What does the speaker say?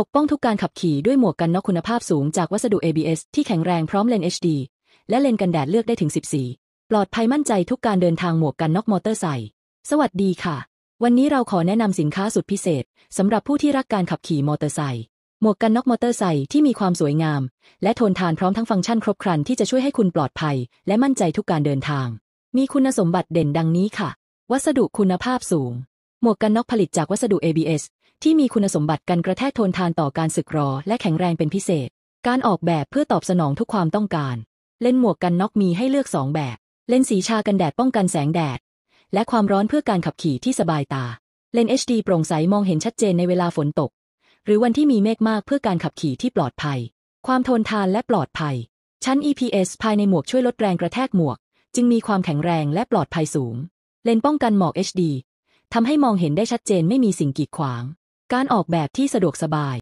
ปกป้องทุกการขับขี่ด้วยหมวกกันน็อกคุณภาพสูงจากวัสดุ ABS ที่แข็งแรงพร้อมเลนส์ HD และเลนส์กันแดดเลือกได้ถึง 14 ปลอดภัยมั่นใจทุกการเดินทางหมวกกันน็อกมอเตอร์ไซค์สวัสดีค่ะ วันนี้เราขอแนะนำสินค้าสุดพิเศษสำหรับผู้ที่รักการขับขี่มอเตอร์ไซค์หมวกกันน็อกมอเตอร์ไซค์ที่มีความสวยงาม และทนทานพร้อมทั้งฟังก์ชันครบครันที่จะช่วยให้คุณปลอดภัย และมั่นใจทุกการเดินทาง มีคุณสมบัติเด่นดังนี้ค่ะ วัสดุคุณภาพสูงหมวกกันน็อกผลิตจากวัสดุ ABS ที่มีคุณสมบัติกันกระแทกทนทานต่อการสึกรอ และแข็งแรงเป็นพิเศษ การออกแบบเพื่อตอบสนองทุกความต้องการ เล่นหมวกกันน็อกมีให้เลือก2แบบ เล่นสีชากันแดดป้องกันแสงแดดและความร้อนเพื่อการขับขี่ที่สบายตา เลน HD โปร่งใสมองเห็นชัดเจนในเวลาฝนตก หรือวันที่มีเมฆมากเพื่อการขับขี่ที่ปลอดภัย ความทนทานและปลอดภัย ชั้น EPS ภายในหมวกช่วยลดแรงกระแทกหมวก จึงมีความแข็งแรงและปลอดภัยสูง เลนป้องกันหมอก HD ทำให้มองเห็นได้ชัดเจนไม่มีสิ่งกีดขวาง การออกแบบที่สะดวกสบาย